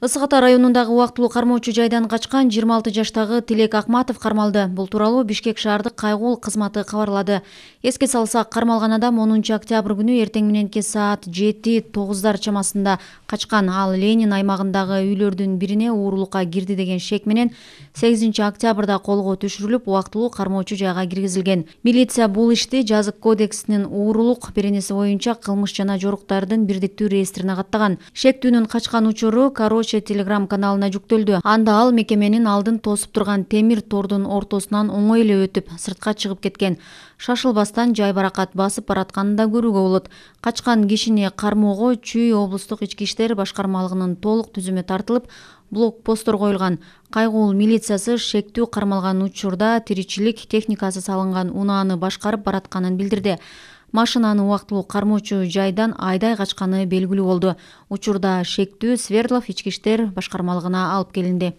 ысык ата районундагы убактылуу кармоочу жайдан качкан жыйырма алты жаштагы тилек акматов кармалды бул тууралуу бишкек шаардык кайгуул кызматы кабарлады эске салсак кармалган адам онунчу октябрь күнү эртең мененки саат жети тогуздар чамасында качкан ал ленин аймагындагы үйлөрдүн бирине уурулукка кирди деген шек менен сегизинчи октябрда колго түшүрүлүп убактылуу кармоочу жайга киргизилген милиция бул ишти жазык кодексинин уурулук беренеси боюнча кылмыш жана жоруктардын бирдиктүү реестрине каттаган шектүүнүн качкан учуру короче телеграм каналына жүктөлдү анда ал мекеменин алдын тосуп турган темир тордун ортосунан оңой эле өтүп сыртка чыгып кеткен шашылбастан жайбаракат басып баратканын да көрүүгө болот качкан кишини кармоого чүй облустук ички иштер башкармалыгынын толук түзүмү тартылып блок посттор коюлган кайгуул милициясы шектүү кармалган учурда тиричилик техникасы салынган унааны башкарып баратканын билдирди машинаны убактылуу кармоочу жайдан айдай качканы белгилүү болду учурда шектүү свердлов ички иштер башкармалыгына алып келинди